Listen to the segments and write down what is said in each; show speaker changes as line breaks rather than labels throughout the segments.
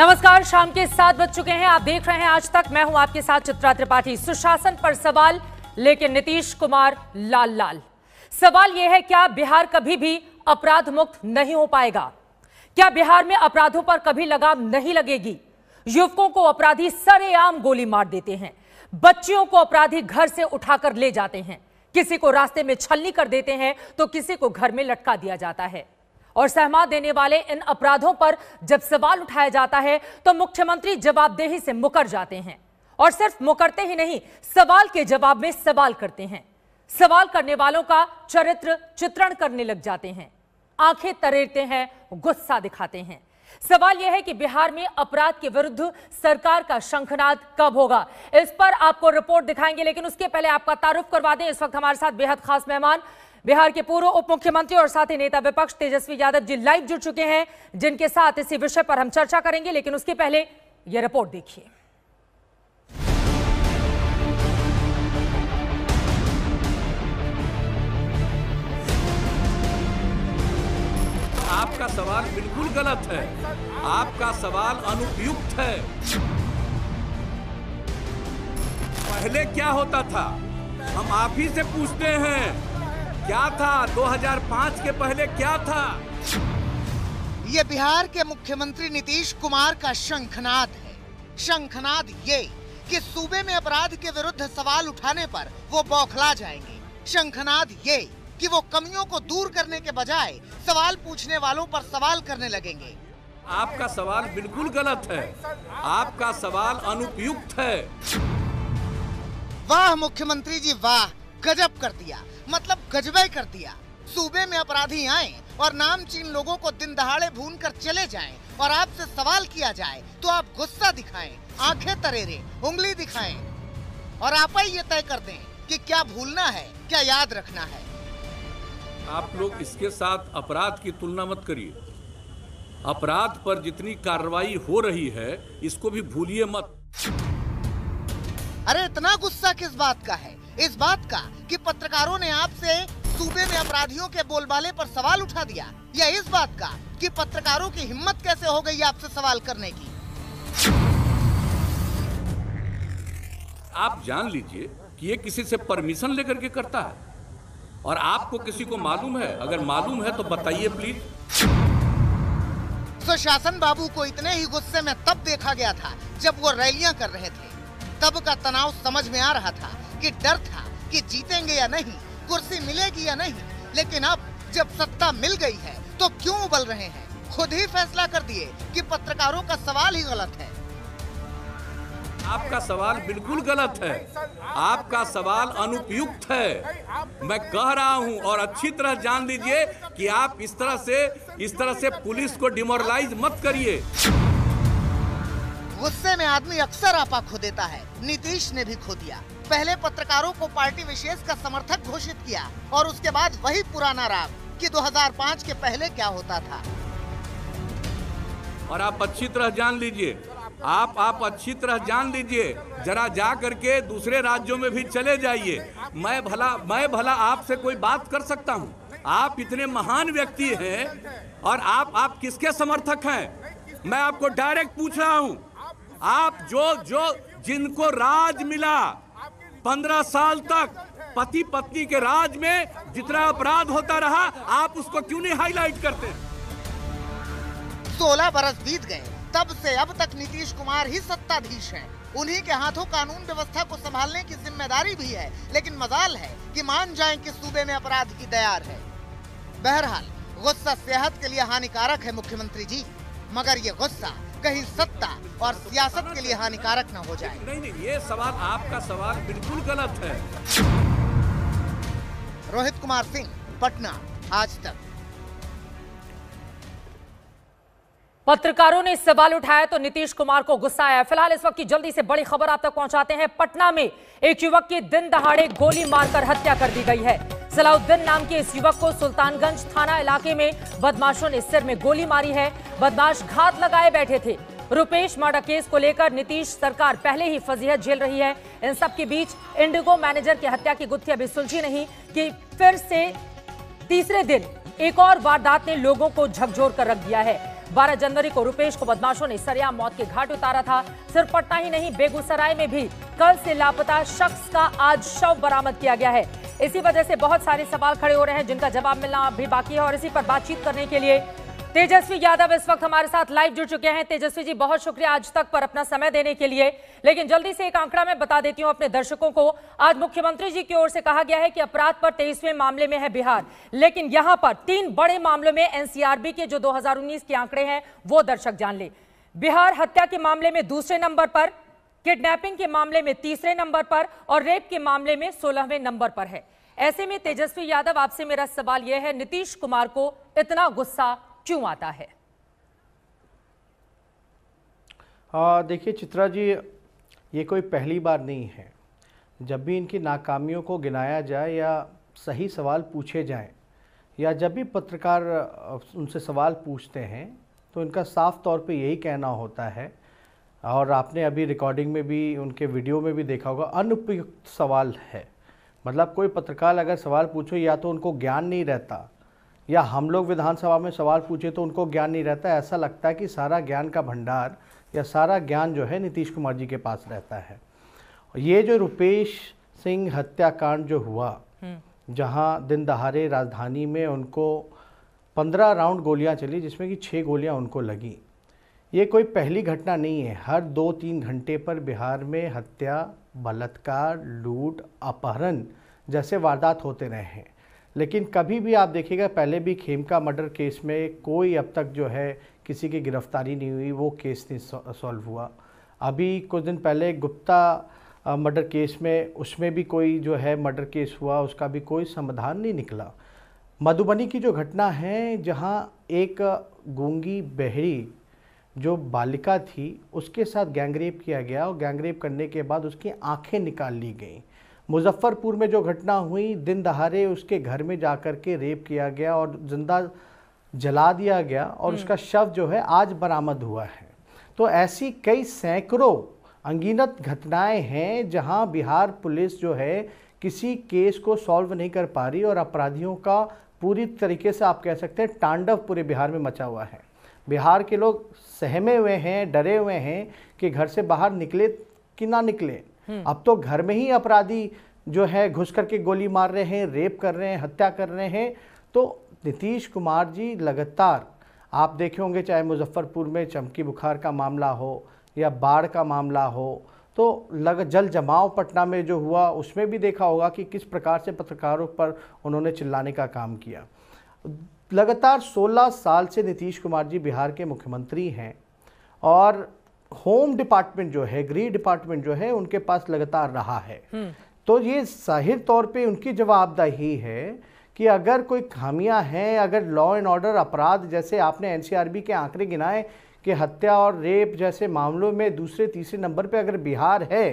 नमस्कार शाम के सात बज चुके हैं आप देख रहे हैं आज तक मैं हूं आपके साथ चित्रा त्रिपाठी सुशासन पर सवाल लेकिन नीतीश कुमार लाल लाल सवाल यह है क्या बिहार कभी भी अपराध मुक्त नहीं हो पाएगा क्या बिहार में अपराधों पर कभी लगाम नहीं लगेगी युवकों को अपराधी सरेआम गोली मार देते हैं बच्चियों को अपराधी घर से उठाकर ले जाते हैं किसी को रास्ते में छलनी कर देते हैं तो किसी को घर में लटका दिया जाता है और सहमा देने वाले इन अपराधों पर जब सवाल उठाया जाता है तो मुख्यमंत्री जवाबदेही से मुकर जाते हैं और सिर्फ मुकरते ही नहीं सवाल के जवाब में सवाल करते हैं सवाल करने वालों का चरित्र चित्रण करने लग जाते हैं आंखें तरेरते हैं गुस्सा दिखाते हैं सवाल यह है कि बिहार में अपराध के विरुद्ध सरकार का शंखनाद कब होगा इस पर आपको रिपोर्ट दिखाएंगे लेकिन उसके पहले आपका तारुफ करवा दें इस वक्त हमारे साथ बेहद खास मेहमान बिहार के पूर्व उप मुख्यमंत्री और साथ ही नेता विपक्ष तेजस्वी यादव जी लाइव जुड़ चुके हैं जिनके साथ इसी विषय पर हम चर्चा करेंगे लेकिन उसके पहले यह रिपोर्ट देखिए
आपका सवाल बिल्कुल गलत है आपका सवाल अनुपयुक्त है पहले क्या होता था हम आप ही से पूछते हैं क्या था 2005 के पहले क्या था
ये बिहार के मुख्यमंत्री नीतीश कुमार का शंखनाद है शंखनाद ये कि सूबे में अपराध के विरुद्ध सवाल उठाने पर वो बौखला जाएंगे शंखनाद ये कि वो कमियों को दूर करने के बजाय सवाल पूछने वालों पर सवाल करने लगेंगे
आपका सवाल बिल्कुल गलत है आपका सवाल अनुपयुक्त है
वाह मुख्यमंत्री जी वाह गजब कर दिया मतलब गजबे कर दिया सूबे में अपराधी आए और नामचीन लोगों को दिन दहाड़े भून कर चले जाएं और आपसे सवाल किया जाए तो आप गुस्सा दिखाएं, आंखें तरेरे उंगली दिखाएं और आप ही ये तय कर दें कि क्या भूलना है क्या याद रखना है
आप लोग इसके साथ अपराध की तुलना मत करिए अपराध पर जितनी कार्रवाई हो रही है इसको भी भूलिए मत
अरे इतना गुस्सा किस बात का है इस बात का कि पत्रकारों ने आपसे सूबे में अपराधियों के बोलबाले पर सवाल उठा दिया या इस बात का कि पत्रकारों की हिम्मत कैसे हो गई आपसे सवाल करने की
आप जान लीजिए कि ये किसी से परमिशन लेकर के करता है और आपको किसी को मालूम है अगर मालूम है तो बताइए प्लीज
सुशासन तो बाबू को इतने ही गुस्से में तब देखा गया था जब वो रैलियां कर रहे थे तब का तनाव समझ में आ रहा था कि डर था कि जीतेंगे या नहीं कुर्सी मिलेगी या नहीं लेकिन अब जब सत्ता मिल गई है तो क्यों उबल रहे हैं खुद ही फैसला कर दिए कि पत्रकारों का सवाल ही गलत है
आपका सवाल बिल्कुल गलत है आपका सवाल अनुपयुक्त है मैं कह रहा हूं और अच्छी तरह जान लीजिए कि आप इस तरह से इस तरह से पुलिस को डिमोरलाइज मत करिए
गुस्से में आदमी अक्सर आपा खो देता है नीतीश ने भी खो दिया पहले पत्रकारों को पार्टी विशेष का समर्थक घोषित किया और उसके बाद वही पुराना राग कि 2005 के पहले क्या होता था
और आप अच्छी तरह जान लीजिए आप आप अच्छी तरह जान लीजिए जरा जा करके दूसरे राज्यों में भी चले जाइए मैं भला मैं भला आपसे कोई बात कर सकता हूँ आप इतने महान व्यक्ति हैं और आप आप किसके समर्थक हैं मैं आपको डायरेक्ट पूछ रहा हूँ आप जो जो जिनको राज मिला पंद्रह साल तक पति पत्नी के राज में जितना अपराध होता रहा आप उसको क्यों नहीं हाईलाइट करते
सोलह बरस बीत गए तब से अब तक नीतीश कुमार ही सत्ताधीश हैं। उन्हीं के हाथों कानून व्यवस्था को संभालने की जिम्मेदारी भी है लेकिन मजाल है कि मान जाएं कि सूबे में अपराध की दया है बहरहाल गुस्सा सेहत के लिए हानिकारक है मुख्यमंत्री जी मगर ये गुस्सा कहीं सत्ता और सियासत के लिए हानिकारक न हो जाए
नहीं नहीं ये सवाल आपका सवाल बिल्कुल गलत है
रोहित कुमार सिंह पटना आज तक पत्रकारों ने सवाल उठाया तो नीतीश कुमार को गुस्सा आया फिलहाल इस वक्त की जल्दी से बड़ी खबर आप तक पहुंचाते हैं पटना में एक युवक की दिन दहाड़े गोली मारकर हत्या कर दी गई है सलाउद्दीन नाम के इस युवक को सुल्तानगंज थाना इलाके में बदमाशों ने सिर में गोली मारी है बदमाश घात लगाए बैठे थे रुपेश मर्डर केस को लेकर नीतीश सरकार पहले ही फजीहत झेल रही है इन सब के बीच इंडिगो मैनेजर की हत्या की गुत्थी अभी सुलझी नहीं कि फिर से तीसरे दिन एक और वारदात ने लोगों को झकझोर कर रख दिया है 12 जनवरी को रुपेश को बदमाशों ने सरिया मौत के घाट उतारा था सिर्फ पटना ही नहीं बेगूसराय में भी कल से लापता शख्स का आज शव बरामद किया गया है इसी वजह से बहुत सारे सवाल खड़े हो रहे हैं जिनका जवाब मिलना भी बाकी है और इसी पर बातचीत करने के लिए तेजस्वी यादव इस वक्त हमारे साथ लाइव जुड़ चुके हैं तेजस्वी जी बहुत शुक्रिया आज तक पर अपना समय देने के लिए लेकिन जल्दी से एक आंकड़ा मैं बता देती हूं अपने दर्शकों को आज मुख्यमंत्री जी की ओर से कहा गया है कि अपराध पर तेईसवें मामले में है बिहार लेकिन यहां पर तीन बड़े मामलों में एनसीआरबी के जो दो के आंकड़े हैं वो दर्शक जान ले बिहार हत्या के मामले में दूसरे नंबर पर किडनैपिंग के मामले में तीसरे नंबर पर और रेप के मामले में सोलहवें नंबर पर है ऐसे में तेजस्वी यादव आपसे मेरा सवाल यह है नीतीश कुमार को इतना गुस्सा क्यों आता है
देखिए चित्रा जी ये कोई पहली बार नहीं है जब भी इनकी नाकामियों को गिनाया जाए या सही सवाल पूछे जाएं या जब भी पत्रकार उनसे सवाल पूछते हैं तो इनका साफ तौर पे यही कहना होता है और आपने अभी रिकॉर्डिंग में भी उनके वीडियो में भी देखा होगा अनुपयुक्त सवाल है मतलब कोई पत्रकार अगर सवाल पूछो या तो उनको ज्ञान नहीं रहता या हम लोग विधानसभा में सवाल पूछे तो उनको ज्ञान नहीं रहता ऐसा लगता है कि सारा ज्ञान का भंडार या सारा ज्ञान जो है नीतीश कुमार जी के पास रहता है ये जो रुपेश सिंह हत्याकांड जो हुआ हम्म। जहां दिन दहाड़े राजधानी में उनको पंद्रह राउंड गोलियां चली जिसमें कि छः गोलियां उनको लगीं ये कोई पहली घटना नहीं है हर दो तीन घंटे पर बिहार में हत्या बलात्कार लूट अपहरण जैसे वारदात होते रहे हैं लेकिन कभी भी आप देखिएगा पहले भी खेमका मर्डर केस में कोई अब तक जो है किसी की गिरफ्तारी नहीं हुई वो केस नहीं सॉल्व हुआ अभी कुछ दिन पहले गुप्ता मर्डर केस में उसमें भी कोई जो है मर्डर केस हुआ उसका भी कोई समाधान नहीं निकला मधुबनी की जो घटना है जहां एक गूंगी बहरी जो बालिका थी उसके साथ गैंगरेप किया गया और गैंगरेप करने के बाद उसकी आंखें निकाल ली गई मुजफ्फरपुर में जो घटना हुई दिन दहाड़े उसके घर में जाकर के रेप किया गया और जिंदा जला दिया गया और हम्म। उसका शव जो है आज बरामद हुआ है तो ऐसी कई सैकड़ों अंगीनत घटनाएं हैं जहां बिहार पुलिस जो है किसी केस को सॉल्व नहीं कर पा रही और अपराधियों का पूरी तरीके से आप कह सकते हैं तांडव पूरे बिहार में मचा हुआ है बिहार के लोग सहमे हुए हैं डरे हुए हैं कि घर से बाहर निकले कि ना निकले हम्म। अब तो घर में ही अपराधी जो है घुस करके गोली मार रहे हैं रेप कर रहे हैं हत्या कर रहे हैं तो नीतीश कुमार जी लगातार आप देखे होंगे चाहे मुजफ्फरपुर में चमकी बुखार का मामला हो या बाढ़ का मामला हो तो लग जल जमाव पटना में जो हुआ उसमें भी देखा होगा कि किस प्रकार से पत्रकारों पर उन्होंने चिल्लाने का काम किया लगातार 16 साल से नीतीश कुमार जी बिहार के मुख्यमंत्री हैं और होम डिपार्टमेंट जो है गृह डिपार्टमेंट जो है उनके पास लगातार रहा है हम्म। तो ये जाहिर तौर पे उनकी जवाबदाही है कि अगर कोई खामियां हैं अगर लॉ एंड ऑर्डर अपराध जैसे आपने एनसीआरबी के आंकड़े गिनाए कि हत्या और रेप जैसे मामलों में दूसरे तीसरे नंबर पे अगर बिहार है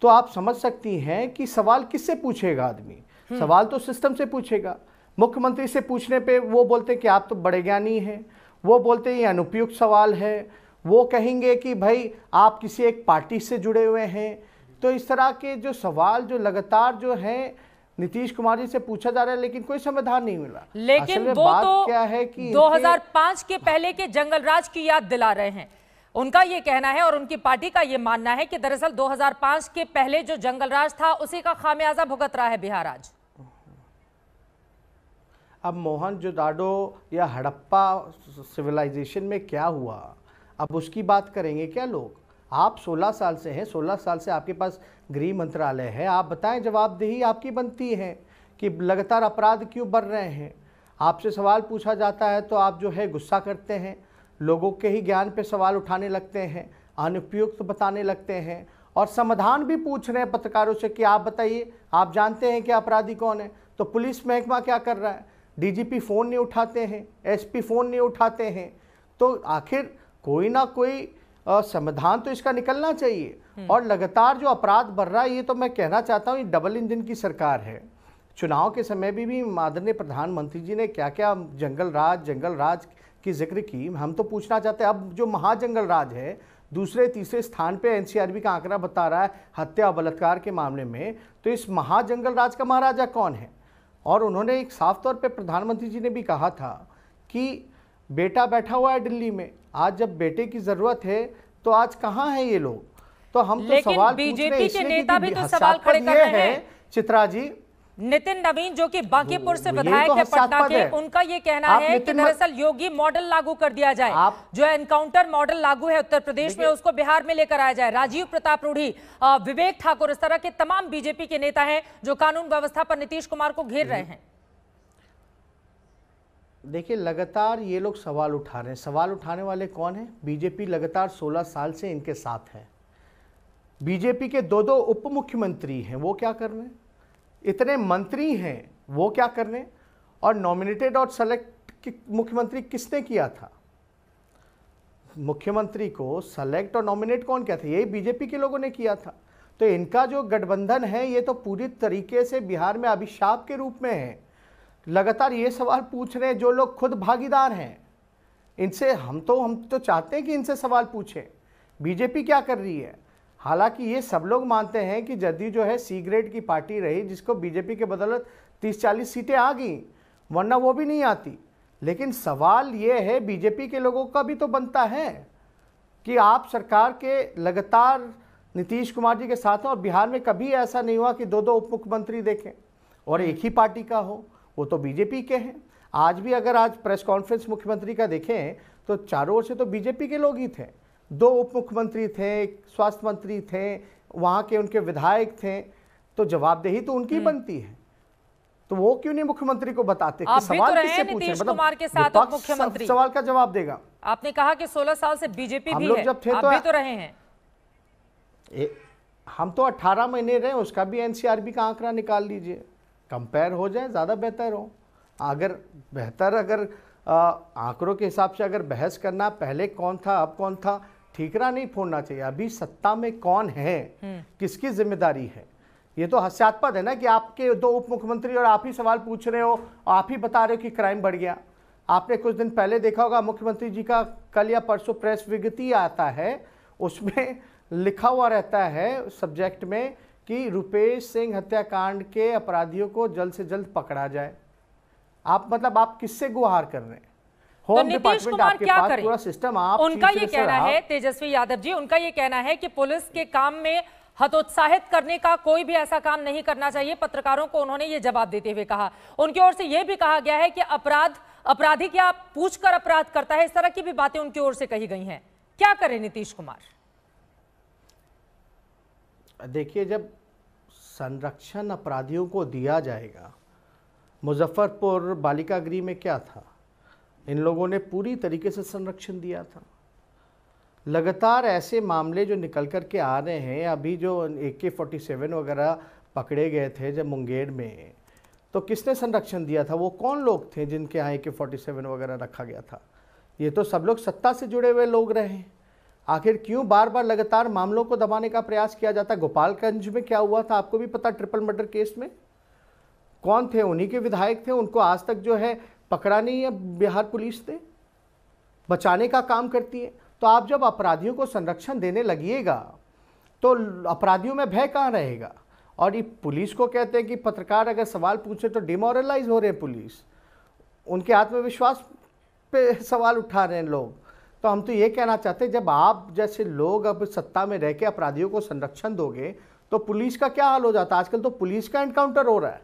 तो आप समझ सकती हैं कि सवाल किससे पूछेगा आदमी हम्म। सवाल तो सिस्टम से पूछेगा मुख्यमंत्री से पूछने पे वो बोलते कि आप तो बड़े ज्ञानी हैं वो बोलते ये अनुपयुक्त सवाल है वो कहेंगे कि भाई आप किसी एक पार्टी से जुड़े हुए हैं तो इस तरह के जो सवाल जो लगातार जो हैं नीतीश कुमार जी से पूछा जा रहा है लेकिन कोई समाधान नहीं मिला लेकिन वो बात तो क्या है कि 2005
के पहले के जंगल राज की याद दिला रहे हैं उनका ये कहना है और उनकी पार्टी का ये मानना है कि दरअसल 2005 के पहले जो जंगल राज था उसी का खामियाजा भुगत रहा है बिहार आज
अब मोहन जोदाडो या हड़प्पा सिविलाइजेशन में क्या हुआ अब उसकी बात करेंगे क्या लोग आप 16 साल से हैं 16 साल से आपके पास गृह मंत्रालय है आप बताएं जवाबदेही आपकी बनती है कि लगातार अपराध क्यों बढ़ रहे हैं आपसे सवाल पूछा जाता है तो आप जो है गुस्सा करते हैं लोगों के ही ज्ञान पे सवाल उठाने लगते हैं अनुपयुक्त बताने लगते हैं और समाधान भी पूछ रहे हैं पत्रकारों से कि आप बताइए आप जानते हैं कि अपराधी कौन है तो पुलिस महकमा क्या कर रहा है डीजीपी फ़ोन नहीं उठाते हैं एसपी फ़ोन नहीं उठाते हैं तो आखिर कोई ना कोई समाधान तो इसका निकलना चाहिए हम्म। और लगातार जो अपराध बढ़ रहा है ये तो मैं कहना चाहता हूँ ये डबल इंजन की सरकार है चुनाव के समय भी भी माननीय प्रधानमंत्री जी ने क्या क्या जंगल राज जंगल राज की जिक्र की हम तो पूछना चाहते हैं अब जो महाजंगल राज है दूसरे तीसरे स्थान पे एनसीआरबी का आंकड़ा बता रहा है हत्या बलात्कार के मामले में तो इस महाजंगल राज का महाराजा कौन है और उन्होंने एक साफ तौर पे प्रधानमंत्री जी ने भी कहा था कि बेटा बैठा हुआ है दिल्ली में आज जब बेटे की ज़रूरत है तो आज कहाँ है ये लोग
तो हम तो सवाल बीजेपी के नेता भी तो सवाल खड़े कर रहे हैं चित्रा जी नितिन नवीन जो कि बांकीपुर से विधायक तो है पटना के उनका ये कहना है कि दरअसल योगी मॉडल लागू कर दिया जाए जो एनकाउंटर मॉडल लागू है उत्तर प्रदेश में उसको बिहार में लेकर आया जाए राजीव प्रताप रूढ़ी विवेक ठाकुर इस तरह के तमाम बीजेपी के नेता हैं जो कानून व्यवस्था पर नीतीश कुमार को घेर रहे हैं
देखिए लगातार ये लोग सवाल उठा रहे हैं सवाल उठाने वाले कौन है बीजेपी लगातार सोलह साल से इनके साथ है बीजेपी के दो दो उप मुख्यमंत्री हैं वो क्या कर रहे हैं इतने मंत्री हैं वो क्या कर रहे हैं और नॉमिनेटेड और सेलेक्ट कि, मुख्यमंत्री किसने किया था मुख्यमंत्री को सेलेक्ट और नॉमिनेट कौन किया था यही बीजेपी के लोगों ने किया था तो इनका जो गठबंधन है ये तो पूरी तरीके से बिहार में अभिशाप के रूप में है लगातार ये सवाल पूछ रहे हैं जो लोग खुद भागीदार हैं इनसे हम तो हम तो चाहते हैं कि इनसे सवाल पूछें बीजेपी क्या कर रही है हालांकि ये सब लोग मानते हैं कि जदयू जो है सी ग्रेड की पार्टी रही जिसको बीजेपी के बदौलत तीस चालीस सीटें आ गई वरना वो भी नहीं आती लेकिन सवाल ये है बीजेपी के लोगों का भी तो बनता है कि आप सरकार के लगातार नीतीश कुमार जी के साथ हैं और बिहार में कभी ऐसा नहीं हुआ कि दो दो उप मुख्यमंत्री देखें और एक ही पार्टी का हो वो तो बीजेपी के हैं आज भी अगर आज प्रेस कॉन्फ्रेंस मुख्यमंत्री का देखें तो चारों ओर से तो बीजेपी के लोग ही थे दो उप मुख्यमंत्री थे स्वास्थ्य मंत्री थे वहाँ के उनके विधायक थे तो जवाबदेही तो उनकी हम्म। बनती है तो वो क्यों नहीं मुख्यमंत्री को बताते आप तो सवाल तो किससे पूछे मतलब के साथ मुख्यमंत्री सवाल का जवाब देगा
आपने कहा कि 16 साल से बीजेपी भी है जब थे तो, भी तो रहे हैं
ए, हम तो 18 महीने रहे उसका भी एनसीआरबी का आंकड़ा निकाल लीजिए कंपेयर हो जाए ज़्यादा बेहतर हो अगर बेहतर अगर आंकड़ों के हिसाब से अगर बहस करना पहले कौन था अब कौन था ठीकरा नहीं फोड़ना चाहिए अभी सत्ता में कौन है हम्म। किसकी जिम्मेदारी है ये तो हास्यास्पद है ना कि आपके दो उप मुख्यमंत्री और आप ही सवाल पूछ रहे हो आप ही बता रहे हो कि क्राइम बढ़ गया आपने कुछ दिन पहले देखा होगा मुख्यमंत्री जी का कल या परसों प्रेस विज्ञप्ति आता है उसमें लिखा हुआ रहता है सब्जेक्ट में कि रुपेश सिंह हत्याकांड के अपराधियों को जल्द से जल्द पकड़ा जाए आप मतलब आप किससे गुहार कर रहे हैं तो नीतीश कुमार क्या करें सिस्टम आप उनका ये कहना है
तेजस्वी यादव जी उनका ये कहना है कि पुलिस के काम में हतोत्साहित करने का कोई भी ऐसा काम नहीं करना चाहिए पत्रकारों को उन्होंने ये जवाब देते हुए कहा उनकी ओर से यह भी कहा गया है कि अपराध अपराधी क्या पूछकर अपराध करता है इस तरह की भी बातें उनकी ओर से कही गई हैं क्या करें नीतीश कुमार
देखिए जब संरक्षण अपराधियों को दिया जाएगा मुजफ्फरपुर बालिका गृह में क्या था इन लोगों ने पूरी तरीके से संरक्षण दिया था लगातार ऐसे मामले जो निकल कर के आ रहे हैं अभी जो ए के फोर्टी सेवन वगैरह पकड़े गए थे जब मुंगेर में तो किसने संरक्षण दिया था वो कौन लोग थे जिनके यहाँ ए के फोर्टी सेवन वगैरह रखा गया था ये तो सब लोग सत्ता से जुड़े हुए लोग रहे हैं आखिर क्यों बार बार लगातार मामलों को दबाने का प्रयास किया जाता है गोपालगंज में क्या हुआ था आपको भी पता ट्रिपल मर्डर केस में कौन थे उन्हीं के विधायक थे उनको आज तक जो है पकड़ा नहीं है बिहार पुलिस ने बचाने का काम करती है तो आप जब अपराधियों को संरक्षण देने लगिएगा तो अपराधियों में भय कहाँ रहेगा और ये पुलिस को कहते हैं कि पत्रकार अगर सवाल पूछे तो डिमोरलाइज हो रहे हैं पुलिस उनके आत्मविश्वास पे सवाल उठा रहे हैं लोग तो हम तो ये कहना चाहते हैं जब आप जैसे लोग अब सत्ता में रह के अपराधियों को संरक्षण दोगे तो पुलिस का क्या हाल हो जाता है आजकल तो पुलिस का एनकाउंटर हो रहा है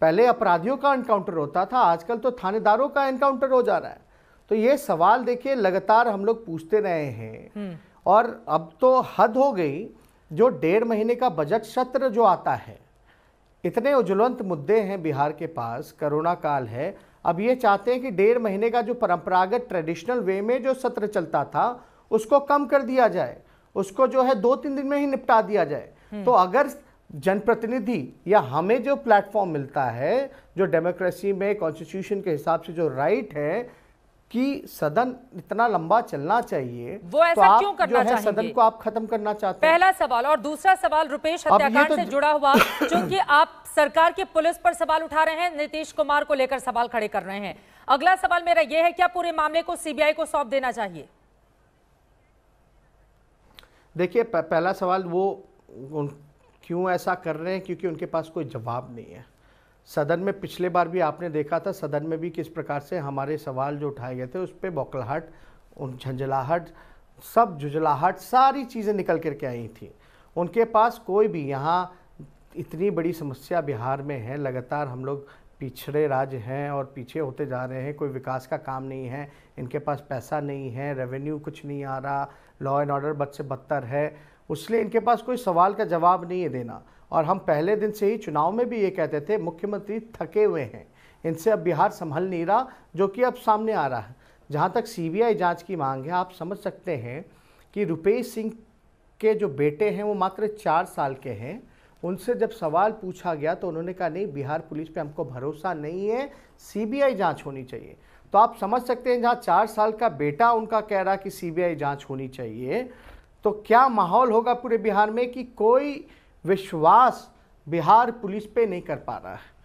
पहले अपराधियों का एनकाउंटर होता था आजकल तो थानेदारों का एनकाउंटर हो जा रहा है तो ये सवाल देखिए लगातार हम लोग पूछते रहे हैं हम्म। और अब तो हद हो गई जो डेढ़ महीने का बजट सत्र जो आता है इतने उज्ज्वलंत मुद्दे हैं बिहार के पास कोरोना काल है अब ये चाहते हैं कि डेढ़ महीने का जो परंपरागत ट्रेडिशनल वे में जो सत्र चलता था उसको कम कर दिया जाए उसको जो है दो तीन दिन में ही निपटा दिया जाए हम्म। तो अगर जनप्रतिनिधि या हमें जो प्लेटफॉर्म मिलता है जो डेमोक्रेसी में कॉन्स्टिट्यूशन के हिसाब से जो राइट है कि सदन इतना लंबा चलना चाहिए वो तो ऐसा तो आप क्यों करना जो सदन को आप खत्म करना
चाहते हैं पहला सवाल और दूसरा सवाल रुपेश हत्याकांड तो... से जुड़ा हुआ क्योंकि आप सरकार की पुलिस पर सवाल उठा रहे हैं नीतीश कुमार को लेकर सवाल खड़े कर रहे हैं अगला सवाल मेरा यह है क्या पूरे मामले को सीबीआई को सौंप देना चाहिए
देखिए पहला सवाल वो क्यों ऐसा कर रहे हैं क्योंकि उनके पास कोई जवाब नहीं है सदन में पिछले बार भी आपने देखा था सदन में भी किस प्रकार से हमारे सवाल जो उठाए गए थे उस पर बौखलाहट उन झंझलाहट सब झुझलाहट सारी चीज़ें निकल कर के आई थी उनके पास कोई भी यहाँ इतनी बड़ी समस्या बिहार में है लगातार हम लोग पिछड़े राज्य हैं और पीछे होते जा रहे हैं कोई विकास का काम नहीं है इनके पास पैसा नहीं है रेवेन्यू कुछ नहीं आ रहा लॉ एंड ऑर्डर बद से बदतर है उसलिए इनके पास कोई सवाल का जवाब नहीं है देना और हम पहले दिन से ही चुनाव में भी ये कहते थे मुख्यमंत्री थके हुए हैं इनसे अब बिहार संभल नहीं रहा जो कि अब सामने आ रहा है जहाँ तक सीबीआई जांच की मांग है आप समझ सकते हैं कि रुपेश सिंह के जो बेटे हैं वो मात्र चार साल के हैं उनसे जब सवाल पूछा गया तो उन्होंने कहा नहीं बिहार पुलिस पे हमको भरोसा नहीं है सीबीआई जांच होनी चाहिए तो आप समझ सकते हैं जहाँ चार साल का बेटा उनका कह रहा कि सीबीआई जांच होनी चाहिए तो क्या माहौल होगा पूरे बिहार में कि कोई विश्वास बिहार पुलिस पे नहीं कर पा रहा है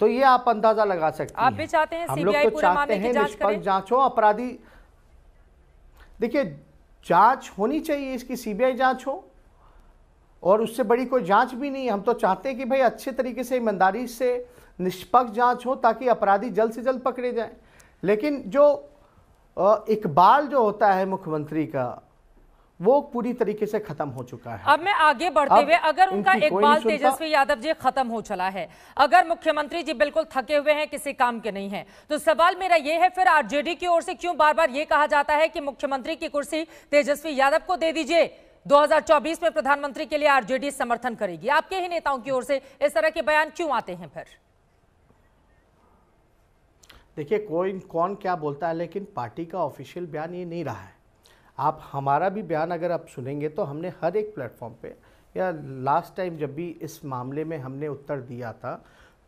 तो ये आप अंदाजा लगा सकते आप
भी चाहते हैं हम लोग तो चाहते हैं निष्पक्ष
जांच हो अपराधी देखिए जांच होनी चाहिए इसकी सीबीआई जांच हो और उससे बड़ी कोई जांच भी नहीं हम तो चाहते हैं कि भाई अच्छे तरीके से ईमानदारी से निष्पक्ष जांच हो ताकि अपराधी जल्द से जल्द पकड़े जाएं लेकिन जो इकबाल जो होता है मुख्यमंत्री का वो पूरी तरीके से खत्म हो
चुका है अब मैं आगे बढ़ते हुए अगर उनका इकबाल तेजस्वी यादव जी खत्म हो चला है अगर मुख्यमंत्री जी बिल्कुल थके हुए हैं किसी काम के नहीं है तो सवाल मेरा यह है फिर आरजेडी की ओर से क्यों बार बार ये कहा जाता है कि मुख्यमंत्री की कुर्सी तेजस्वी यादव को दे दीजिए 2024 में प्रधानमंत्री के लिए आरजेडी समर्थन करेगी आपके ही नेताओं की ओर से इस तरह के बयान क्यों आते हैं फिर
देखिए कोई कौन क्या बोलता है लेकिन पार्टी का ऑफिशियल बयान ये नहीं रहा है आप हमारा भी बयान अगर आप सुनेंगे तो हमने हर एक प्लेटफॉर्म पे या लास्ट टाइम जब भी इस मामले में हमने उत्तर दिया था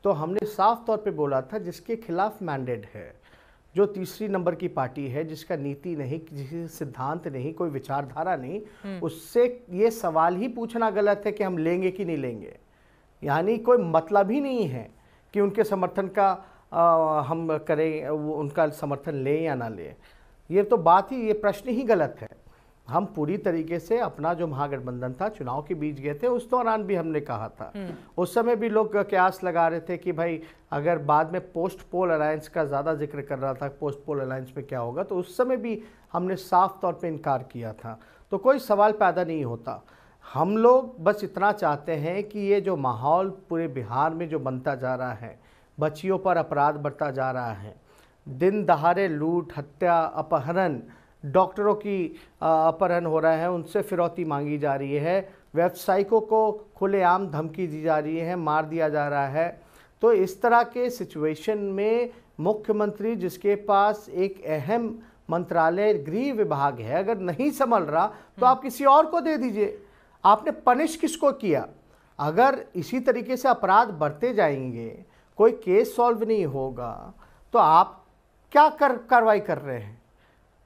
तो हमने साफ तौर पे बोला था जिसके खिलाफ मैंडेट है जो तीसरी नंबर की पार्टी है जिसका नीति नहीं जिस सिद्धांत नहीं कोई विचारधारा नहीं हम्म। उससे ये सवाल ही पूछना गलत है कि हम लेंगे कि नहीं लेंगे यानी कोई मतलब ही नहीं है कि उनके समर्थन का आ, हम करें उनका समर्थन लें या ना लें ये तो बात ही ये प्रश्न ही गलत है हम पूरी तरीके से अपना जो महागठबंधन था चुनाव के बीच गए थे उस दौरान भी हमने कहा था हम्म। उस समय भी लोग क्यास लगा रहे थे कि भाई अगर बाद में पोस्ट पोल अलायंस का ज़्यादा जिक्र कर रहा था पोस्ट पोल अलायंस में क्या होगा तो उस समय भी हमने साफ तौर पे इनकार किया था तो कोई सवाल पैदा नहीं होता हम लोग बस इतना चाहते हैं कि ये जो माहौल पूरे बिहार में जो बनता जा रहा है बच्चियों पर अपराध बढ़ता जा रहा है दिन दहाड़े लूट हत्या अपहरण डॉक्टरों की अपहरण हो रहा है उनसे फिरौती मांगी जा रही है व्यवसायिकों को खुलेआम धमकी दी जा रही है मार दिया जा रहा है तो इस तरह के सिचुएशन में मुख्यमंत्री जिसके पास एक अहम मंत्रालय गृह विभाग है अगर नहीं संभल रहा तो आप किसी और को दे दीजिए आपने पनिश किसको किया अगर इसी तरीके से अपराध बढ़ते जाएंगे कोई केस सॉल्व नहीं होगा तो आप क्या कर कार्रवाई कर रहे हैं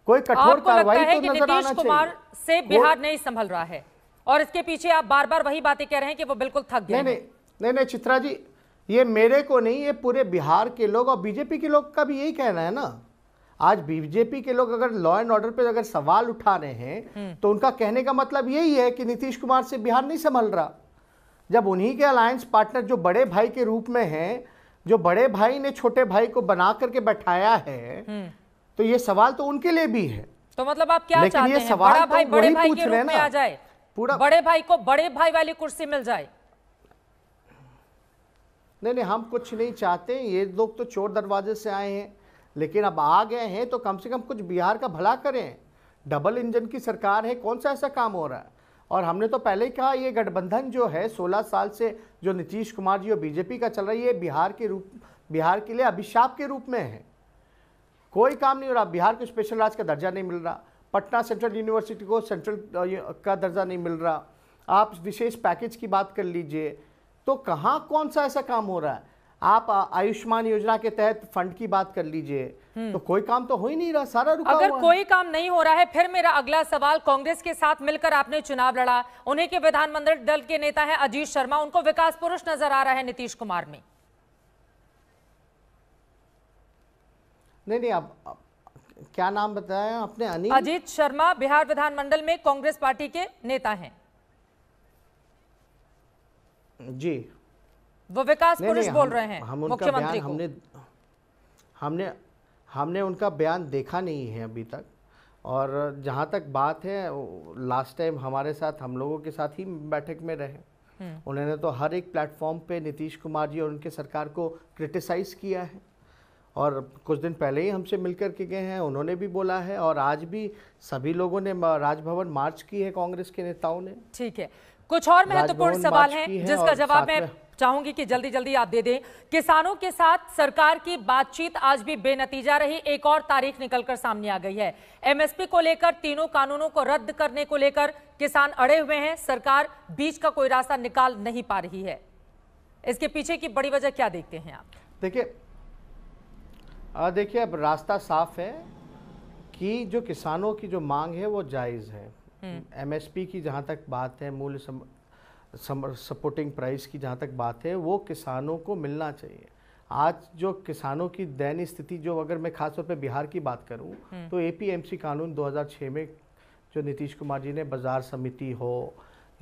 कोई
कठोर कार्रवाई तो नजर आना कुमार चाहिए से बिहार नहीं संभल रहा है और इसके पीछे आप बार बार वही बातें कह रहे हैं कि वो बिल्कुल थक गए नहीं
नहीं नहीं चित्रा जी ये मेरे को नहीं ये पूरे बिहार के लोग और बीजेपी के लोग का भी यही कहना है ना आज बीजेपी के लोग अगर लॉ एंड ऑर्डर पे अगर सवाल उठा रहे हैं हम्म। तो उनका कहने का मतलब यही है कि नीतीश कुमार से बिहार नहीं संभल रहा जब उन्हीं के अलायंस पार्टनर जो बड़े भाई के रूप में हैं जो बड़े भाई ने छोटे भाई को बना करके बैठाया है हम्म। तो ये सवाल तो उनके लिए भी है
तो मतलब आप क्या चाहते ये सवाल बड़ा तो भाई तो बड़े भाई के रूप में आ जाए पूरा बड़े भाई को बड़े भाई वाली कुर्सी मिल जाए नहीं नहीं हम
कुछ नहीं चाहते ये लोग तो चोर दरवाजे से आए हैं लेकिन अब आ गए हैं तो कम से कम कुछ बिहार का भला करें डबल इंजन की सरकार है कौन सा ऐसा काम हो रहा है और हमने तो पहले ही कहा ये गठबंधन जो है 16 साल से जो नीतीश कुमार जी और बीजेपी का चल रही है बिहार के रूप बिहार के लिए अभिशाप के रूप में है कोई काम नहीं हो रहा बिहार को स्पेशल राज का दर्जा नहीं मिल रहा पटना सेंट्रल यूनिवर्सिटी को सेंट्रल का दर्जा नहीं मिल रहा आप विशेष पैकेज की बात कर लीजिए तो कहाँ कौन सा ऐसा काम हो रहा है आप आयुष्मान योजना के तहत फंड की बात कर लीजिए हम्म। तो कोई काम तो हो ही नहीं रहा सारा
रुका अगर हुआ कोई काम नहीं हो रहा है फिर मेरा अगला सवाल कांग्रेस के साथ मिलकर आपने चुनाव लड़ा उन्हीं के विधानमंडल दल के नेता है अजीत शर्मा उनको विकास पुरुष नजर आ रहा है नीतीश कुमार में
नहीं नहीं अब क्या
नाम बताया आपने अनिल अजीत शर्मा बिहार विधानमंडल में कांग्रेस पार्टी के नेता है जी वो विकास नहीं, पुरुष नहीं, बोल हम, रहे हैं हम मुख्यमंत्री हमने
हमने हमने उनका बयान देखा नहीं है अभी तक और जहाँ तक बात है लास्ट टाइम हमारे साथ हम लोगों के साथ ही बैठक में रहे हम्म। उन्होंने तो हर एक प्लेटफॉर्म पे नीतीश कुमार जी और उनके सरकार को क्रिटिसाइज़ किया है और कुछ दिन पहले ही हमसे मिलकर के गए हैं उन्होंने भी बोला है और आज भी सभी लोगों ने राजभवन मार्च की है कांग्रेस के नेताओं ने ठीक
है कुछ और महत्वपूर्ण सवाल है जिसका जवाब मैं चाहूंगी कि जल्दी जल्दी आप दे दें किसानों के साथ सरकार की बातचीत आज भी बेनतीजा रही एक और तारीख निकलकर सामने आ गई है एमएसपी को लेकर तीनों कानूनों को रद्द करने को लेकर किसान अड़े हुए हैं सरकार बीच का कोई रास्ता निकाल नहीं पा रही है इसके पीछे की बड़ी वजह क्या देखते हैं आप
देखिए देखिए अब रास्ता साफ है कि जो किसानों की जो मांग है वो जायज़ है हम्म। एमएसपी की जहां तक बात है मूल्य सपोर्टिंग प्राइस की जहाँ तक बात है वो किसानों को मिलना चाहिए आज जो किसानों की दैनिक स्थिति जो अगर मैं खासतौर पे बिहार की बात करूँ हम्म। तो एपीएमसी कानून 2006 में जो नीतीश कुमार जी ने बाज़ार समिति हो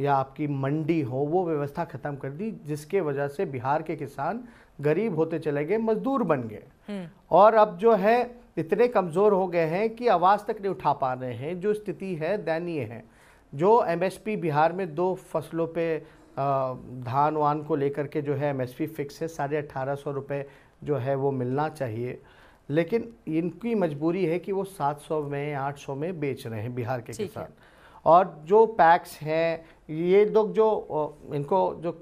या आपकी मंडी हो वो व्यवस्था ख़त्म कर दी जिसके वजह से बिहार के किसान गरीब होते चले गए मजदूर बन गए हम्म। और अब जो है इतने कमज़ोर हो गए हैं कि आवाज़ तक नहीं उठा पा रहे हैं जो स्थिति है दयनीय है जो एमएसपी बिहार में दो फसलों पे धान वान को लेकर के जो है एमएसपी फिक्स है साढ़े अट्ठारह सौ रुपये जो है वो मिलना चाहिए लेकिन इनकी मजबूरी है कि वो सात सौ में आठ सौ में बेच रहे हैं बिहार के किसान और जो पैक्स हैं ये लोग जो इनको जो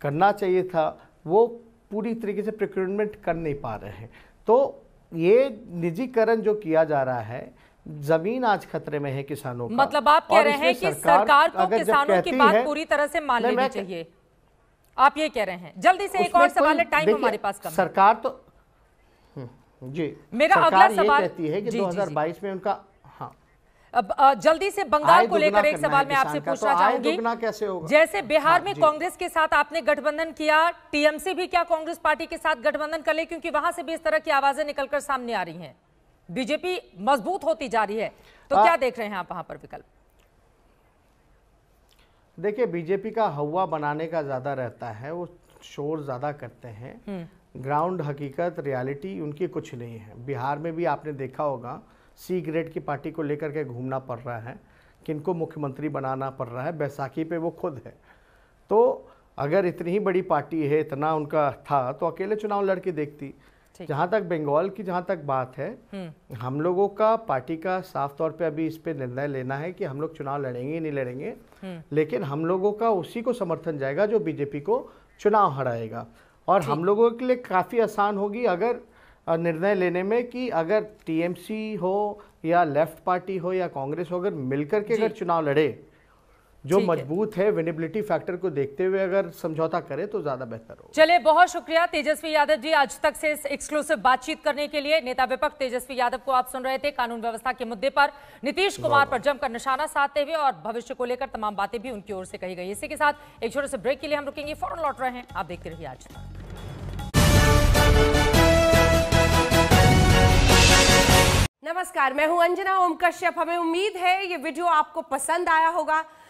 करना चाहिए था वो पूरी तरीके से प्रिक्रूटमेंट कर नहीं पा रहे हैं तो ये निजीकरण जो किया जा रहा है जमीन आज खतरे में है किसानों का मतलब आप कह रहे हैं कि सरकार को किसानों की बात पूरी
तरह से मान लेनी चाहिए आप ये कह रहे हैं जल्दी से एक और सवाल है टाइम हमारे पास कम सरकार तो
हम्म, जी मेरा अगला सवाल कहती है कि 2022 में उनका हाँ।
अब जल्दी से बंगाल को लेकर एक सवाल मैं आपसे तो पूछना चाहूंगी कैसे होगा जैसे हाँ, बिहार हाँ, में कांग्रेस के साथ आपने गठबंधन किया टीएमसी भी क्या कांग्रेस पार्टी के साथ गठबंधन कर ले क्योंकि वहां से भी इस तरह की आवाजें निकलकर सामने आ रही हैं बीजेपी मजबूत होती जा रही है तो आ, क्या देख रहे हैं आप वहां पर विकल्प
देखिए बीजेपी का हवा बनाने का ज्यादा रहता है वो शोर ज्यादा करते हैं हम्म। ग्राउंड हकीकत रियलिटी उनकी कुछ नहीं है बिहार में भी आपने देखा होगा सी ग्रेड की पार्टी को लेकर के घूमना पड़ रहा है किनको मुख्यमंत्री बनाना पड़ रहा है बैसाखी पे वो खुद है तो अगर इतनी ही बड़ी पार्टी है इतना उनका था तो अकेले चुनाव लड़के देखती जहाँ तक बंगाल की जहाँ तक बात है हम्म। हम लोगों का पार्टी का साफ तौर पे अभी इस पे निर्णय लेना है कि हम लोग चुनाव लड़ेंगे नहीं लड़ेंगे हम्म। लेकिन हम लोगों का उसी को समर्थन जाएगा जो बीजेपी को चुनाव हराएगा और हम लोगों के लिए काफ़ी आसान होगी अगर निर्णय लेने में कि अगर टीएमसी हो या लेफ्ट पार्टी हो या कांग्रेस हो अगर मिलकर के अगर चुनाव लड़े जो मजबूत है विनेबिलिटी फैक्टर को देखते हुए अगर समझौता करे तो ज्यादा बेहतर हो
चलिए बहुत शुक्रिया तेजस्वी यादव जी आज तक से इस एक्सक्लूसिव बातचीत करने के लिए नेता विपक्ष तेजस्वी यादव को आप सुन रहे थे कानून व्यवस्था के मुद्दे पर नीतीश कुमार पर जमकर निशाना साधते हुए और भविष्य को लेकर तमाम बातें भी उनकी ओर से कही गई इसी के साथ एक छोटे से ब्रेक के लिए हम रुकेंगे फौरन लौट रहे हैं आप देखते रहिए आज तक नमस्कार मैं हूं अंजना ओम कश्यप हमें उम्मीद है ये वीडियो आपको पसंद आया होगा